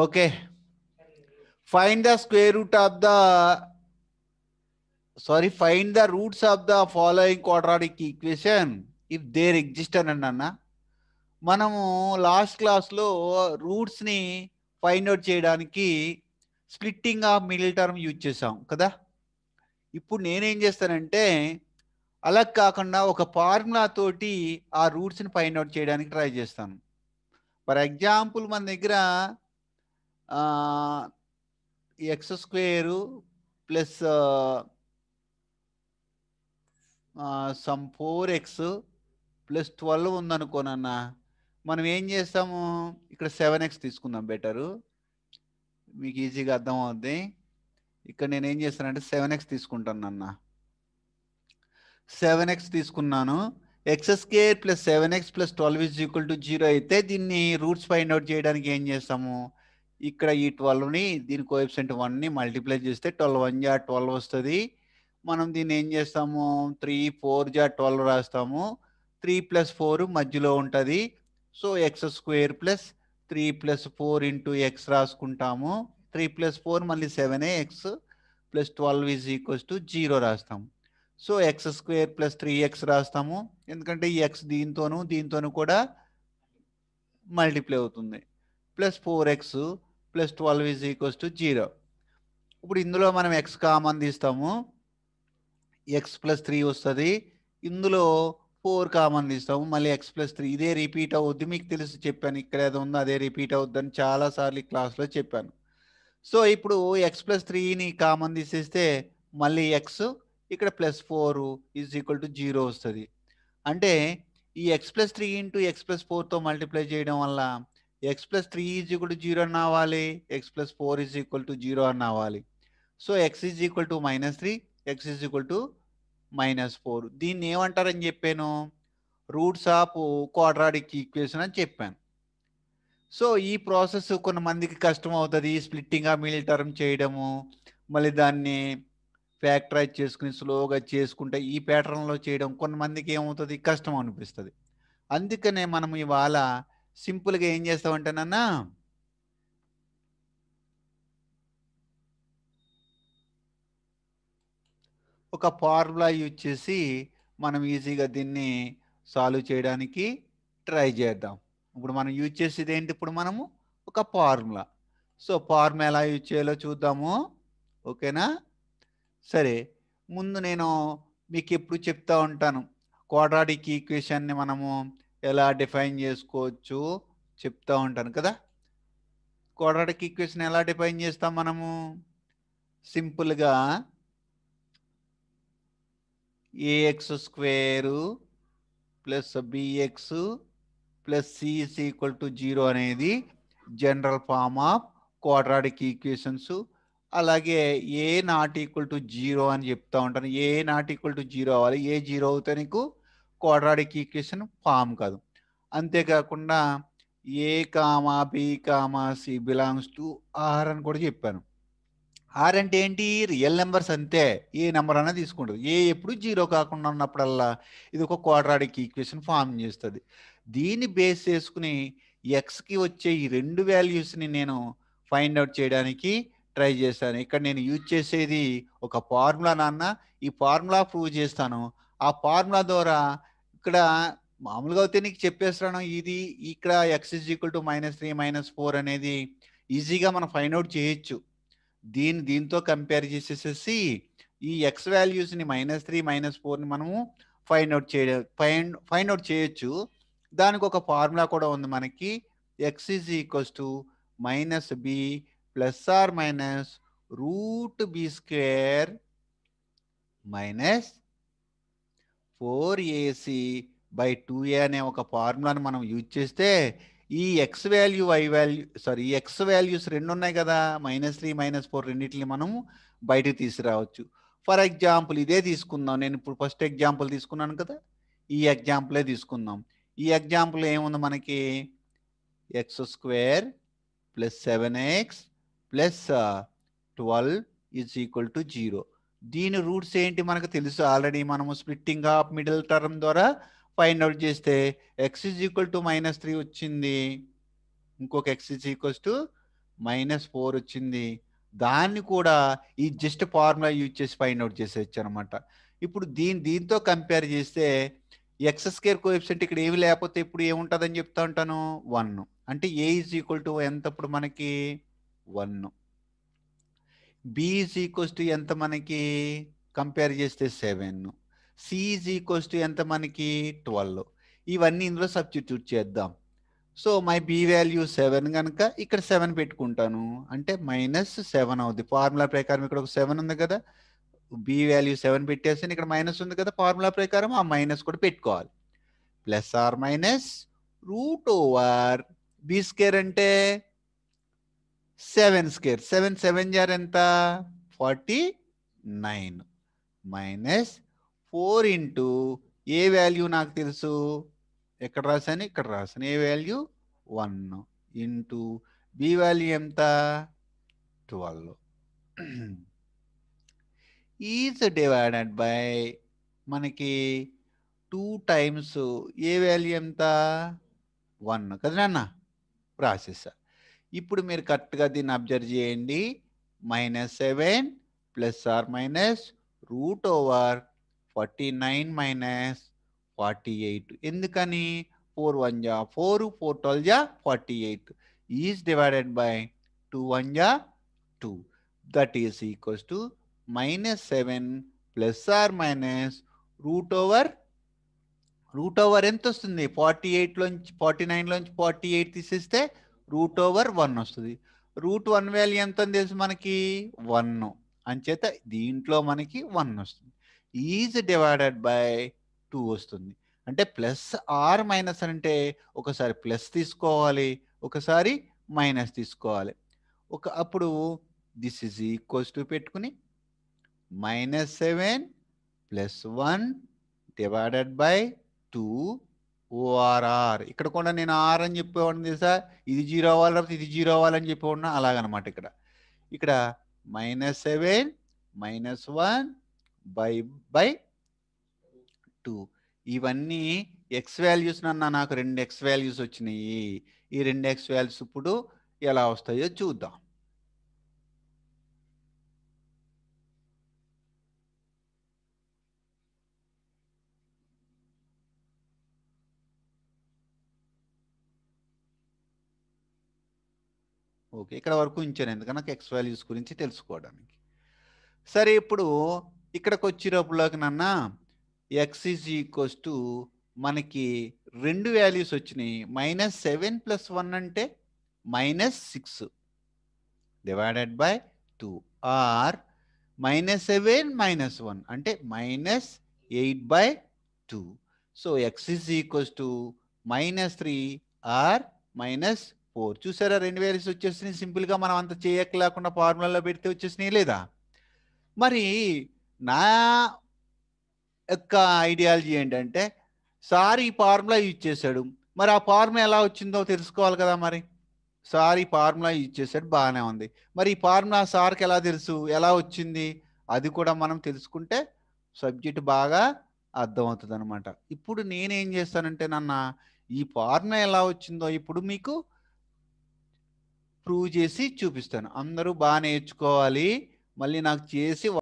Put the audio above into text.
okay find the square root of the sorry find the roots of the following quadratic equation if there exist అని అన్న మనము last క్లాస్లో రూట్స్ని find out చేయడానికి splitting of middle term use చేసాం కదా ఇప్పుడు నేనేం చేస్తానంటే అలా కాకుండా ఒక ఫార్ములా తోటి ఆ రూట్స్ని ఫైండ్ అవుట్ చేయడానికి ట్రై చేస్తాను ఫర్ ఎగ్జాంపుల్ మన దగ్గర X square plus some four X plus twelve ఉందనుకోనన్న మనం ఏం చేస్తాము ఇక్కడ సెవెన్ ఎక్స్ తీసుకుందాం బెటరు మీకు ఈజీగా అర్థం అవుద్ది ఇక్కడ నేను ఏం చేస్తానంటే సెవెన్ ఎక్స్ తీసుకుంటాను అన్న సెవెన్ ఎక్స్ తీసుకున్నాను X square plus seven X plus twelve is equal to zero అయితే దీన్ని రూట్స్ ఫైండ్ అవుట్ చేయడానికి ఏం చేస్తాము ఇక్కడ ఈ ట్వెల్వ్ని దీని కోఎఫిషియంట్ వన్ని మల్టిప్లై చేస్తే ట్వెల్వ్ వన్ జా ట్వెల్వ్ వస్తుంది మనం దీన్ని ఏం చేస్తాము త్రీ ఫోర్ జా ట్వెల్వ్ రాస్తాము త్రీ ప్లస్ ఫోర్ మధ్యలో ఉంటుంది so X square plus three plus four into X రాసుకుంటాము త్రీ ప్లస్ ఫోర్ మళ్ళీ seven X plus twelve is equals to zero రాస్తాము so X square plus three X రాస్తాము ఎందుకంటే ఈ ఎక్స్ దీంతోనూ దీంతోనూ కూడా మల్టిప్లై అవుతుంది plus four X plus twelve is equals to zero ఇప్పుడు ఇందులో మనం ఎక్స్ కామన్ తీస్తాము ఎక్స్ ప్లస్ త్రీ వస్తుంది ఇందులో ఫోర్ కామన్ తీస్తాము మళ్ళీ ఎక్స్ ప్లస్ త్రీ ఇదే రిపీట్ అవుద్ది మీకు తెలుసు చెప్పాను ఇక్కడ ఏదో ఉందో అదే రిపీట్ అవుద్దని చాలాసార్లు ఈ క్లాస్లో చెప్పాను సో ఇప్పుడు ఎక్స్ ప్లస్ త్రీని కామన్ తీసేస్తే మళ్ళీ ఎక్స్ ఇక్కడ plus four is equal to zero వస్తుంది అంటే ఈ X plus three into X plus ఫోర్తో మల్టిప్లై చేయడం వల్ల X plus three is equal to zero అని అవ్వాలి X plus four is equal to zero అని అవ్వాలి so X is equal to minus three X is equal to minus four దీన్ని ఏమంటారని చెప్పాను రూట్స్ ఆఫ్ క్వాడ్రాటిక్ ఈక్వేషన్ అని చెప్పాను so ఈ ప్రాసెస్ కొంతమందికి కష్టం అవుతుంది స్ప్లిట్టింగ్ ఆ మిల్ టర్మ్ చేయడము మళ్ళీ దాన్ని ఫ్యాక్టరైజ్ చేసుకుని స్లోగా చేసుకుంటే ఈ ప్యాటర్న్లో చేయడం కొంతమందికి ఏమవుతుంది కష్టం అనిపిస్తుంది అందుకనే మనం ఇవాళ సింపుల్గా ఏం చేస్తామంటేనన్నా ఒక ఫార్ములా యూజ్ చేసి మనం ఈజీగా దీన్ని సాల్వ్ చేయడానికి ట్రై చేద్దాం ఇప్పుడు మనం యూజ్ చేసేది ఏంటి ఇప్పుడు మనము ఒక ఫార్ములా సో ఫార్ములా ఎలా యూజ్ చేయాలో చూద్దాము ఓకేనా సరే ముందు నేను మీకు ఎప్పుడు చెప్తా ఉంటాను క్వాడ్రాటిక్ ఈక్వేషన్ని మనము ఎలా డిఫైన్ చేసుకోవచ్చు చెప్తా ఉంటాను కదా క్వాడ్రాటిక్ ఈక్వేషన్ ఎలా డిఫైన్ చేస్తాం మనము సింపుల్గా A X square plus B X plus C is equal to zero అనేది general form of quadratic equations అలాగే A not equal to zero అని చెప్తా ఉంటాను A not equal to zero అవ్వాలి ఏ జీరో అవుతే నీకు క్వాడ్రాటిక్ ఈక్వేషన్ ఫామ్ కాదు అంతేకాకుండా A comma B comma C belongs to R అని కూడా చెప్పాను ఆర్ అంటే ఏంటి రియల్ నెంబర్స్ అంతే ఏ నెంబర్ అన్నా తీసుకుంటుంది ఏ ఎప్పుడు జీరో కాకుండా ఉన్నప్పుడల్లా ఇది ఒక క్వాడ్రాటిక్ ఈక్వేషన్ ఫామ్ చేస్తుంది దీన్ని బేస్ చేసుకుని ఎక్స్కి వచ్చే ఈ రెండు వాల్యూస్ని నేను ఫైండ్ అవుట్ చేయడానికి ట్రై చేస్తాను ఇక్కడ నేను యూజ్ చేసేది ఒక ఫార్ములా నాన్న ఈ ఫార్ములా ప్రూవ్ చేస్తాను ఆ ఫార్ములా ద్వారా ఇక్కడ మామూలుగా అయితే నీకు చెప్పేస్తాను ఇది ఇక్కడ X is equal to minus three minus four అనేది ఈజీగా మనం ఫైండ్ అవుట్ చేయొచ్చు దీని దీంతో కంపేర్ చేసేసేసి ఈ ఎక్స్ వాల్యూస్ని మైనస్ త్రీ మైనస్ ఫోర్ని మనము ఫైండ్ అవుట్ చేయ ఫైండ్ ఫైండ్ అవుట్ చేయొచ్చు దానికి ఒక ఫార్ములా కూడా ఉంది మనకి X is equals to minus B plus or minus root B square minus four A C by two A అనే ఒక ఫార్ములాని మనం యూజ్ చేస్తే ఈ X value Y value sorry ఈ ఎక్స్ వాల్యూస్ రెండు ఉన్నాయి కదా మైనస్ త్రీ మైనస్ ఫోర్ రెండింటిని మనం బయటకు తీసుకురావచ్చు ఫర్ ఎగ్జాంపుల్ ఇదే తీసుకుందాం నేను ఇప్పుడు ఫస్ట్ ఎగ్జాంపుల్ తీసుకున్నాను కదా ఈ ఎగ్జాంపులే తీసుకుందాం ఈ ఎగ్జాంపుల్ ఏముంది మనకి X square plus seven X plus twelve is equal to zero దీని రూట్స్ ఏంటి మనకు తెలుసు ఆల్రెడీ మనము స్ప్లిట్టింగ్ ఆఫ్ మిడిల్ టర్మ్ ద్వారా ఫైండ్ అవుట్ చేస్తే X is equal to minus three వచ్చింది ఇంకొక X is equals to minus four వచ్చింది దాన్ని కూడా ఈ జస్ట్ ఫార్ములా యూజ్ చేసి ఫైండ్ అవుట్ చేసేయచ్చు అనమాట ఇప్పుడు దీని దీంతో కంపేర్ చేస్తే ఎక్స్ స్కేర్ కోఎఫిషియంట్ ఇక్కడ ఏమి లేకపోతే ఇప్పుడు ఏముంటుందని చెప్తా ఉంటాను వన్ అంటే ఏ ఇజ్ ఈక్వల్ టు ఎంత ఇప్పుడు మనకి వన్ బి ఈక్వల్స్ టు ఎంత మనకి కంపేర్ చేస్తే సెవెన్ సి ఈక్వల్స్ టు ఎంత మనకి ట్వెల్వ్ ఇవన్నీ ఇందులో సబ్స్టిట్యూట్ చేద్దాం so my B value seven కనుక ఇక్కడ సెవెన్ పెట్టుకుంటాను అంటే మైనస్ సెవెన్ అవుద్ది ఫార్ములా ప్రకారం ఇక్కడ ఒక సెవెన్ ఉంది కదా బి వాల్యూ సెవెన్ పెట్టేసాను ఇక్కడ మైనస్ ఉంది కదా ఫార్ములా ప్రకారం ఆ మైనస్ కూడా పెట్టుకోవాలి plus or minus root over B square అంటే సెవెన్ స్కేర్ సెవెన్ సెవెన్ జార్ ఎంత forty nine minus four into A value నాకు తెలుసు ఎక్కడ రాశాను ఇక్కడ రాశాను A value one into B value ఎంత ట్వెల్వ్ ఈజ్ డివైడెడ్ బై మనకి టూ టైమ్స్ ఏ వాల్యూ ఎంత వన్ కదా నాన్న ప్రాసెస్ ఇప్పుడు మీరు కరెక్ట్గా దీన్ని అబ్జర్వ్ చేయండి minus seven plus or minus root over forty nine minus forty eight ఎందుకని ఫోర్ వన్ జా ఫోర్ ఫోర్ ట్వెల్వ్ జా forty eight is divided by two one జా two that is equals to minus seven plus or minus root over root over ఎంత వస్తుంది forty ఎయిట్లోంచి forty నైన్లోంచి forty eight తీసేస్తే root over one వస్తుంది root one value ఎంత తెలుసు మనకి వన్ అంచేత దీంట్లో మనకి వన్ వస్తుంది ఈజ్ డివైడెడ్ బై టూ వస్తుంది అంటే ప్లస్ ఆర్ మైనస్ అంటే ఒకసారి ప్లస్ తీసుకోవాలి ఒకసారి మైనస్ తీసుకోవాలి ఒక అప్పుడు దిస్ ఇస్ ఈక్వల్స్ టు పెట్టుకుని minus seven plus one divided by two or ఇక్కడ కూడా నేను ఆర్ అని చెప్పేవాడిని తెలుసా ఇది జీరో అవ్వాలి ఇది జీరో అవ్వాలని చెప్పేవాడినా అలాగనమాట ఇక్కడ ఇక్కడ minus seven minus one by by two ఇవన్నీ ఎక్స్ వాల్యూస్ నన్న నాకు రెండు ఎక్స్ వాల్యూస్ వచ్చినాయి ఈ రెండు ఎక్స్ వాల్యూస్ ఇప్పుడు ఎలా వస్తాయో చూద్దాం ఓకే ఇక్కడ వరకు ఉంచాను ఎందుకన్నా ఎక్స్ వాల్యూస్ గురించి తెలుసుకోవడానికి సరే ఇప్పుడు ఇక్కడికి వచ్చేటప్పుడులోకి నాన్న ఎక్స్ ఈజ్ ఈక్వల్స్ టు మనకి రెండు వాల్యూస్ వచ్చినాయి మైనస్ సెవెన్ ప్లస్ వన్ అంటే minus six divided by two or minus seven minus one అంటే minus eight by two so X is equals to minus three or minus four చూసారా రెండు variables వచ్చేసినాయి సింపుల్గా మనం అంత చేయక లేకుండా ఫార్ములాలో పెడితే వచ్చేసినాయి లేదా మరి నా యొక్క ఐడియాలజీ ఏంటంటే సార్ ఈ ఫార్ములా యూజ్ చేశాడు మరి ఆ ఫార్ములా ఎలా వచ్చిందో తెలుసుకోవాలి కదా మరి సార్ ఈ ఫార్ములా యూజ్ చేశాడు బాగానే ఉంది మరి ఈ ఫార్ములా సార్కి ఎలా తెలుసు ఎలా వచ్చింది అది కూడా మనం తెలుసుకుంటే సబ్జెక్ట్ బాగా అర్థమవుతుంది అనమాట ఇప్పుడు నేనేం చేస్తానంటే నాన్న ఈ ఫార్ములా ఎలా వచ్చిందో ఇప్పుడు మీకు ప్రూవ్ చేసి చూపిస్తాను అందరూ బాగా నేర్చుకోవాలి మళ్ళీ నాకు చేసి